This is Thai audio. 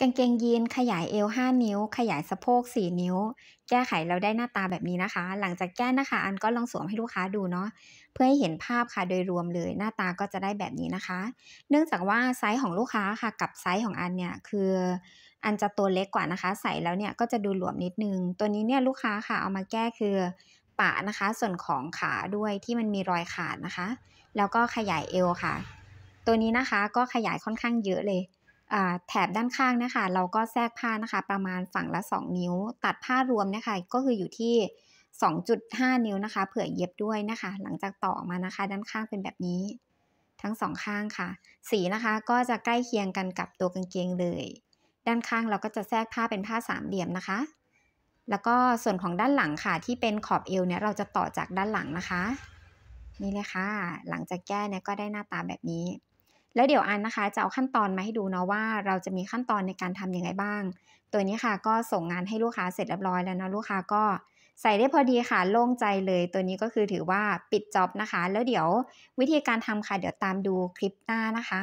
กางเกงยีนขยายเอว5นิ้ว ขยายสะโพก4 นิ้ว แก้ไขเราได้หน้าตาแบบนี้นะคะ หลังจากแก้นะคะอันก็ลองสวมให้ลูกค้าดูเนาะเพื่อให้เห็นภาพค่ะโดยรวมเลยหน้าตาก็จะได้แบบนี้นะคะ เนื่องจากว่าไซส์ของลูกค้าค่ะกับไซส์ของอันเนี่ยคืออันจะตัวเล็กกว่านะคะ ใส่แล้วเนี่ยก็จะดูหลวมนิดนึง ตัวนี้เนี่ยลูกค้าค่ะเอามาแก้คือปะนะคะ ส่วนของขาด้วยที่มันมีรอยขาดนะคะ แล้วก็ขยายเอวค่ะ ตัวนี้นะคะก็ขยายค่อนข้างเยอะเลยแถบด้านข้างนะคะ เราก็แทรกผ้านะคะ ประมาณฝั่งละ 2 นิ้ว ตัดผ้ารวมนะคะก็คืออยู่ที่2.5 นิ้วนะคะเผื่อเย็บด้วยนะคะหลังจากต่อมานะคะ ด้านข้างเป็นแบบนี้ ทั้งสองข้างค่ะ สีนะคะก็จะใกล้เคียงกันกับตัวกางเกงเลย ด้านข้างเราก็จะแทรกผ้าเป็นผ้าสามเหลี่ยมนะคะ แล้วก็ส่วนของด้านหลังค่ะ ที่เป็นขอบเอวเนี่ยเราจะต่อจากด้านหลังนะคะ นี่เลยค่ะ หลังจากแก้เนี่ยก็ได้หน้าตาแบบนี้แล้วเดี๋ยวอันนะคะจะเอาขั้นตอนมาให้ดูเนาะว่า เราจะมีขั้นตอนในการทํำยังไงบ้าง ตัวนี้ค่ะก็ส่งงานให้ลูกค้าเสร็จเรียบร้อยแล้วนะลูกค้าก็ ใส่ได้พอดีค่ะโล่งใจเลย ตัวนี้ก็คือถือว่าปิดจ็อบนะคะแล้วเดี๋ยววิธีการทำค่ะเดี๋ยวตามดูคลิปหน้านะคะ